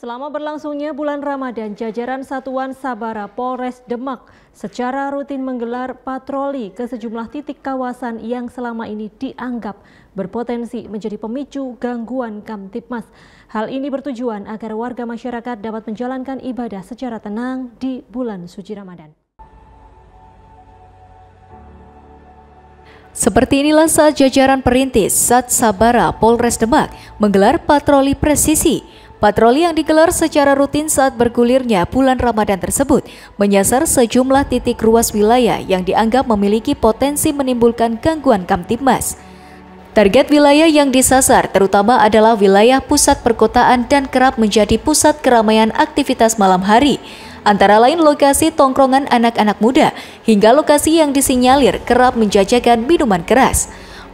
Selama berlangsungnya bulan Ramadan, jajaran Satuan Sabara Polres Demak secara rutin menggelar patroli ke sejumlah titik kawasan yang selama ini dianggap berpotensi menjadi pemicu gangguan Kamtipmas. Hal ini bertujuan agar warga masyarakat dapat menjalankan ibadah secara tenang di bulan suci Ramadan. Seperti inilah saat jajaran perintis Sat Sabara Polres Demak menggelar patroli presisi Patroli yang digelar secara rutin saat bergulirnya bulan Ramadan tersebut menyasar sejumlah titik ruas wilayah yang dianggap memiliki potensi menimbulkan gangguan Kamtibmas. Target wilayah yang disasar terutama adalah wilayah pusat perkotaan dan kerap menjadi pusat keramaian aktivitas malam hari, antara lain lokasi tongkrongan anak-anak muda hingga lokasi yang disinyalir kerap menjajakan minuman keras.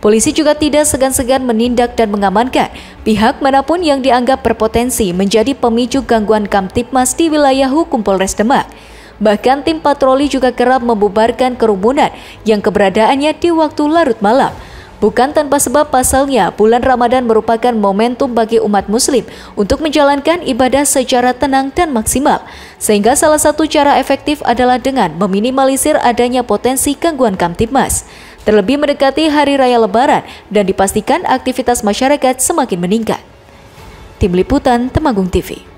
Polisi juga tidak segan-segan menindak dan mengamankan pihak manapun yang dianggap berpotensi menjadi pemicu gangguan Kamtipmas di wilayah hukum Polres Demak. Bahkan tim patroli juga kerap membubarkan kerumunan yang keberadaannya di waktu larut malam. Bukan tanpa sebab pasalnya, bulan Ramadan merupakan momentum bagi umat muslim untuk menjalankan ibadah secara tenang dan maksimal. Sehingga salah satu cara efektif adalah dengan meminimalisir adanya potensi gangguan kamtipmas terlebih mendekati Hari Raya Lebaran dan dipastikan aktivitas masyarakat semakin meningkat. Tim Liputan Temanggung TV